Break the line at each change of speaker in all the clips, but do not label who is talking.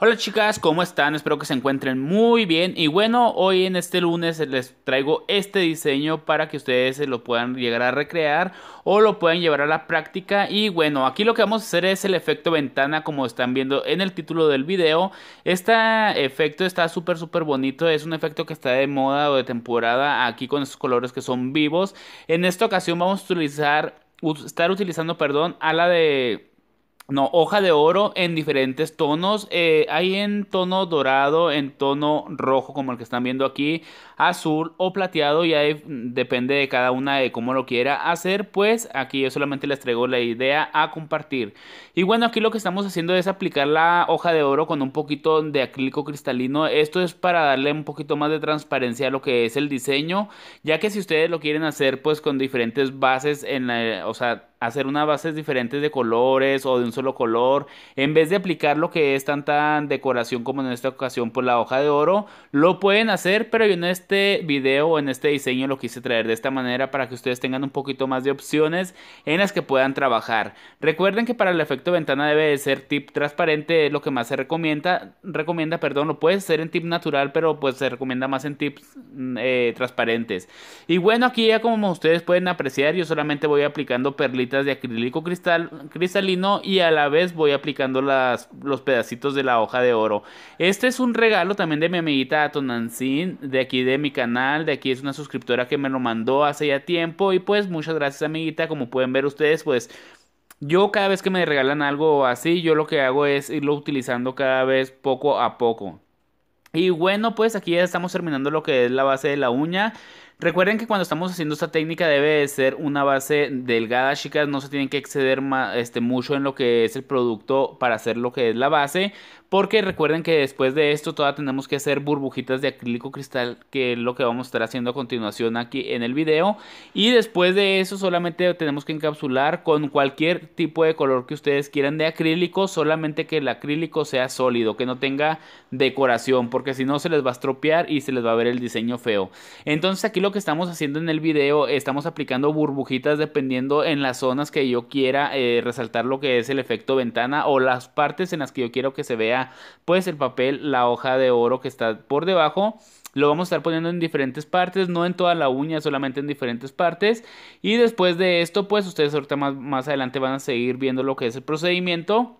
Hola chicas, ¿cómo están? Espero que se encuentren muy bien. Y bueno, hoy en este lunes les traigo este diseño para que ustedes lo puedan llegar a recrear o lo puedan llevar a la práctica. Y bueno, aquí lo que vamos a hacer es el efecto ventana como están viendo en el título del video. Este efecto está súper súper bonito, es un efecto que está de moda o de temporada aquí con estos colores que son vivos. En esta ocasión vamos a utilizar, estar utilizando, perdón, a la de no, hoja de oro en diferentes tonos. Eh, hay en tono dorado, en tono rojo, como el que están viendo aquí, azul o plateado. Ya mm, depende de cada una de cómo lo quiera hacer. Pues aquí yo solamente les traigo la idea a compartir. Y bueno, aquí lo que estamos haciendo es aplicar la hoja de oro con un poquito de acrílico cristalino. Esto es para darle un poquito más de transparencia a lo que es el diseño. Ya que si ustedes lo quieren hacer, pues con diferentes bases en la, o sea, hacer unas bases diferentes de colores o de un solo color. En vez de aplicar lo que es tanta decoración como en esta ocasión por pues, la hoja de oro, lo pueden hacer, pero yo en este video, o en este diseño, lo quise traer de esta manera para que ustedes tengan un poquito más de opciones en las que puedan trabajar. Recuerden que para el efecto ventana debe de ser tip transparente, es lo que más se recomienda. Recomienda, perdón, lo puedes hacer en tip natural, pero pues se recomienda más en tips mm, eh, transparentes. Y bueno, aquí ya como ustedes pueden apreciar, yo solamente voy aplicando perlitas de acrílico cristal, cristalino y a la vez voy aplicando las, los pedacitos de la hoja de oro. Este es un regalo también de mi amiguita Atonancin, de aquí de mi canal, de aquí es una suscriptora que me lo mandó hace ya tiempo y pues muchas gracias amiguita, como pueden ver ustedes pues yo cada vez que me regalan algo así, yo lo que hago es irlo utilizando cada vez poco a poco. Y bueno, pues aquí ya estamos terminando lo que es la base de la uña. Recuerden que cuando estamos haciendo esta técnica debe ser una base delgada, chicas. No se tienen que exceder este, mucho en lo que es el producto para hacer lo que es la base. Porque recuerden que después de esto todavía tenemos que hacer burbujitas de acrílico cristal, que es lo que vamos a estar haciendo a continuación aquí en el video. Y después de eso solamente tenemos que encapsular con cualquier tipo de color que ustedes quieran de acrílico, solamente que el acrílico sea sólido, que no tenga decoración, porque si no se les va a estropear y se les va a ver el diseño feo. Entonces aquí lo que estamos haciendo en el video, estamos aplicando burbujitas dependiendo en las zonas que yo quiera eh, resaltar lo que es el efecto ventana o las partes en las que yo quiero que se vea pues el papel, la hoja de oro que está por debajo. Lo vamos a estar poniendo en diferentes partes, no en toda la uña, solamente en diferentes partes. Y después de esto, pues ustedes ahorita más, más adelante van a seguir viendo lo que es el procedimiento.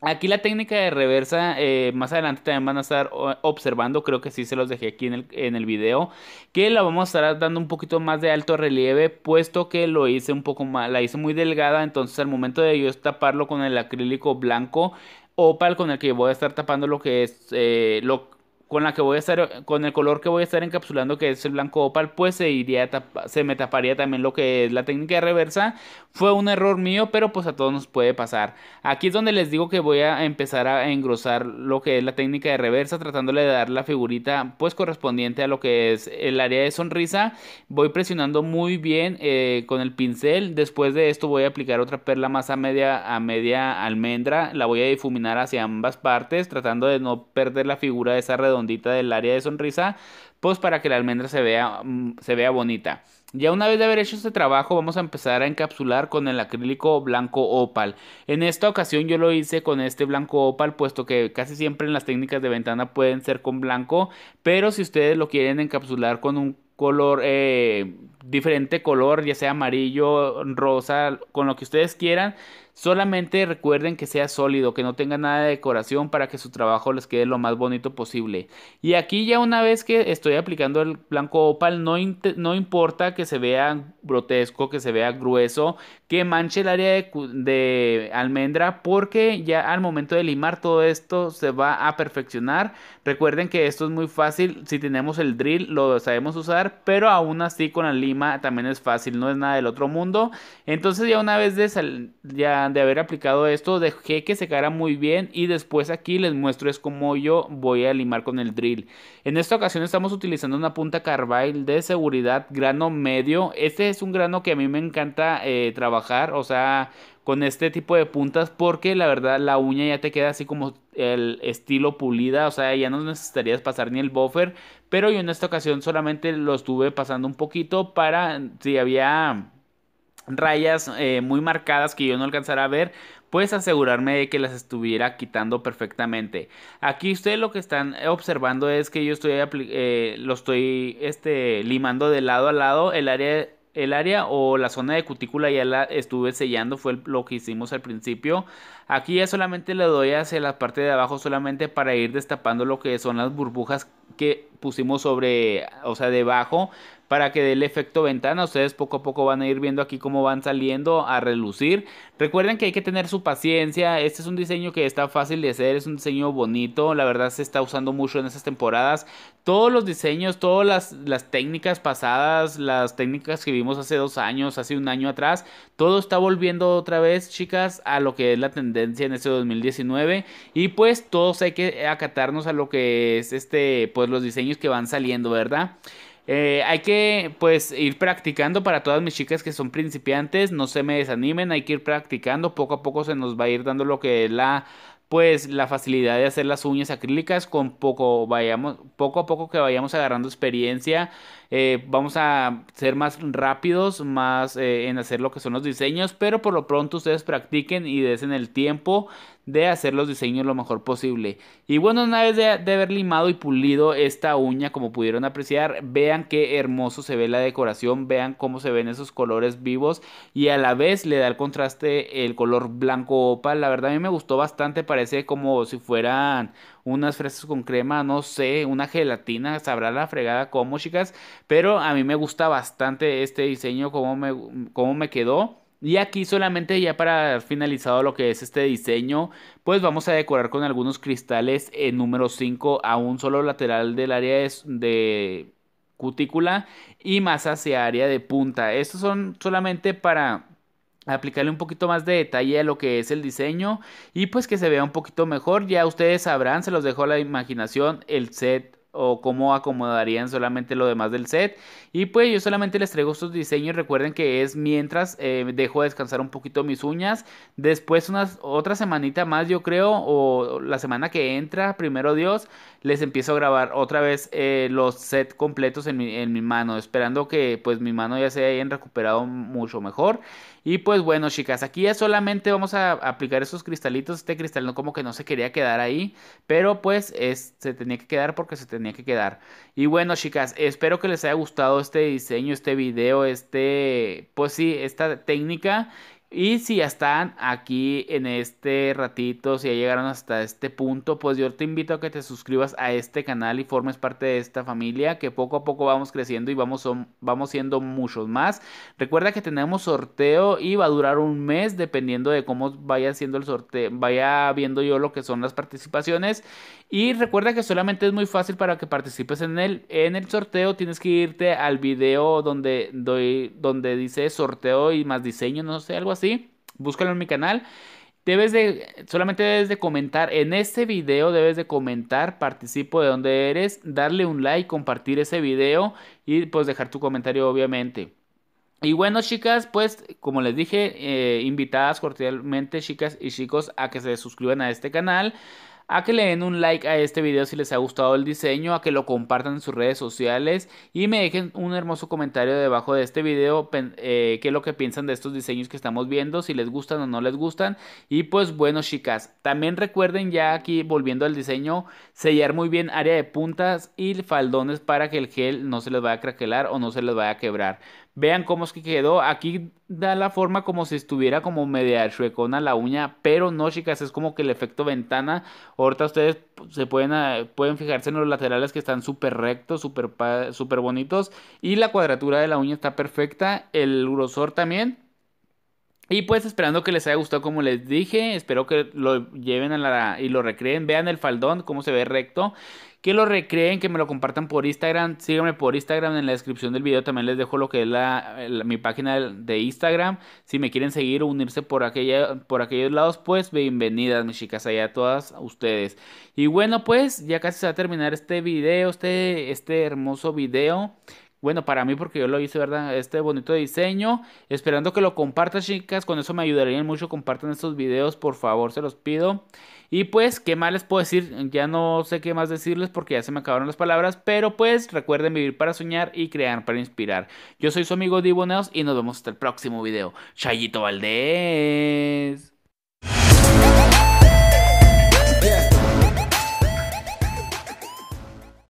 Aquí la técnica de reversa, eh, más adelante también van a estar observando, creo que sí se los dejé aquí en el, video, que la vamos a estar dando un poquito más de alto relieve, puesto que lo hice un poco más, la hice muy delgada, entonces al momento de yo taparlo con el acrílico blanco, opal con el que voy a estar tapando lo que es eh, lo, con la que voy a con el color que voy a estar encapsulando, que es el blanco opal, pues se iría, se me taparía también lo que es la técnica de reversa. Fue un error mío, pero pues a todos nos puede pasar. Aquí es donde les digo que voy a empezar a engrosar lo que es la técnica de reversa, tratándole de dar la figurita pues correspondiente a lo que es el área de sonrisa. Voy presionando muy bien eh, con el pincel. Después de esto voy a aplicar otra perla más a media, a media almendra. La voy a difuminar hacia ambas partes, tratando de no perder la figura de esa redonda del área de sonrisa, pues para que la almendra se vea, mm, se vea bonita. Ya una vez de haber hecho este trabajo vamos a empezar a encapsular con el acrílico blanco opal. En esta ocasión yo lo hice con este blanco opal puesto que casi siempre en las técnicas de ventana pueden ser con blanco, pero si ustedes lo quieren encapsular con un color eh, diferente color ya sea amarillo rosa con lo que ustedes quieran Solamente recuerden que sea sólido, que no tenga nada de decoración para que su trabajo les quede lo más bonito posible. Y aquí ya una vez que estoy aplicando el blanco opal, no, importa que se vea grotesco, que se vea grueso, que manche el área de, almendra, porque ya al momento de limar todo esto se va a perfeccionar. Recuerden que esto es muy fácil, si tenemos el drill lo sabemos usar, pero aún así con la lima también es fácil, no es nada del otro mundo. Entonces ya una vez de ya de haber aplicado esto, dejé que secara muy bien y después aquí les muestro es como yo voy a limar con el drill. En esta ocasión estamos utilizando una punta carbide de seguridad grano medio. Este es un grano que a mí me encanta eh, trabajar, o sea, con este tipo de puntas porque la verdad la uña ya te queda así como el estilo pulida, o sea, ya no necesitarías pasar ni el buffer, pero yo en esta ocasión solamente lo estuve pasando un poquito para si había rayas eh, muy marcadas que yo no alcanzara a ver, pues asegurarme de que las estuviera quitando perfectamente. Aquí ustedes lo que están observando es que yo estoy eh, lo estoy este, limando de lado a lado el área el área o la zona de cutícula ya la estuve sellando, fue lo que hicimos al principio. Aquí ya solamente le doy hacia la parte de abajo solamente para ir destapando lo que son las burbujas que pusimos sobre, o sea, debajo para que dé el efecto ventana. Ustedes poco a poco van a ir viendo aquí cómo van saliendo a relucir. Recuerden que hay que tener su paciencia. Este es un diseño que está fácil de hacer, es un diseño bonito. La verdad se está usando mucho en estas temporadas. Todos los diseños, todas las, las técnicas pasadas, las técnicas que vimos hace dos años, hace un año atrás, todo está volviendo otra vez, chicas, a lo que es la tendencia en este 2019. Y pues todos hay que acatarnos a lo que es este, pues los diseños que van saliendo, ¿verdad? Eh, hay que pues ir practicando para todas mis chicas que son principiantes, no se me desanimen, hay que ir practicando, poco a poco se nos va a ir dando lo que es la pues la facilidad de hacer las uñas acrílicas con poco vayamos poco a poco que vayamos agarrando experiencia eh, vamos a ser más rápidos, más eh, en hacer lo que son los diseños, pero por lo pronto ustedes practiquen y desen el tiempo de hacer los diseños lo mejor posible. Y bueno, una vez de, de, haber limado y pulido esta uña, como pudieron apreciar, vean qué hermoso se ve la decoración, vean cómo se ven esos colores vivos y a la vez le da el contraste el color blanco opal. La verdad a mí me gustó bastante, parece como si fueran unas fresas con crema, no sé, una gelatina, sabrá la fregada como chicas. Pero a mí me gusta bastante este diseño, cómo me, me quedó. Y aquí solamente ya para finalizado lo que es este diseño, pues vamos a decorar con algunos cristales en eh, número 5 a un solo lateral del área de, de cutícula y más hacia área de punta. Estos son solamente para aplicarle un poquito más de detalle a lo que es el diseño y pues que se vea un poquito mejor. Ya ustedes sabrán, se los dejo a la imaginación el set o cómo acomodarían solamente lo demás del set. Y pues yo solamente les traigo estos diseños. Recuerden que es mientras eh, dejo descansar un poquito mis uñas. Después, unas, otra semanita más, yo creo, o la semana que entra, primero Dios, les empiezo a grabar otra vez eh, los sets completos en mi, en mi mano. Esperando que pues mi mano ya se hayan recuperado mucho mejor. Y pues bueno, chicas, aquí ya solamente vamos a aplicar esos cristalitos. Este cristal no como que no se quería quedar ahí, pero pues se tenía que quedar porque se tenía que quedar. Y bueno, chicas, espero que les haya gustado este diseño, este video, este, pues sí, esta técnica. Y si ya están aquí en este ratito, si ya llegaron hasta este punto, pues yo te invito a que te suscribas a este canal y formes parte de esta familia, que poco a poco vamos creciendo y vamos, vamos siendo muchos más. Recuerda que tenemos sorteo y va a durar un mes dependiendo de cómo vaya siendo el sorteo, vaya viendo yo lo que son las participaciones. Y recuerda que solamente es muy fácil para que participes en el, en el sorteo, tienes que irte al video donde, donde dice sorteo y más diseño, no sé, algo así Sí, búscalo en mi canal. Debes de, solamente debes de comentar, en este video debes de comentar, participo de donde eres, darle un like, compartir ese video y pues dejar tu comentario obviamente. Y bueno, chicas, pues como les dije, eh, invitadas cordialmente, chicas y chicos, a que se suscriban a este canal, a que le den un like a este video si les ha gustado el diseño, a que lo compartan en sus redes sociales y me dejen un hermoso comentario debajo de este video, eh, qué es lo que piensan de estos diseños que estamos viendo, si les gustan o no les gustan. Y pues bueno chicas, también recuerden ya aquí volviendo al diseño, sellar muy bien área de puntas y faldones para que el gel no se les vaya a craquelar o no se les vaya a quebrar. Vean cómo es que quedó. Aquí da la forma como si estuviera como media chuecona la uña. Pero no, chicas, es como que el efecto ventana. Ahorita ustedes se pueden, ah, pueden fijarse en los laterales que están súper rectos, súper super bonitos. Y la cuadratura de la uña está perfecta. El grosor también. Y pues esperando que les haya gustado como les dije, espero que lo lleven a la y lo recreen, vean el faldón, cómo se ve recto, que lo recreen, que me lo compartan por Instagram, síganme por Instagram, en la descripción del video también les dejo lo que es mi página de Instagram, si me quieren seguir o unirse por, aquella, por aquellos lados, pues bienvenidas mis chicas allá todas ustedes. Y bueno pues ya casi se va a terminar este video, este, este hermoso video. Bueno, para mí porque yo lo hice, ¿verdad? Este bonito diseño. Esperando que lo compartas, chicas. Con eso me ayudarían mucho. Compartan estos videos, por favor, se los pido. Y pues, ¿qué más les puedo decir? Ya no sé qué más decirles porque ya se me acabaron las palabras. Pero pues, recuerden vivir para soñar y crear para inspirar. Yo soy su amigo Diboneos y nos vemos hasta el próximo video. Chayito Valdés.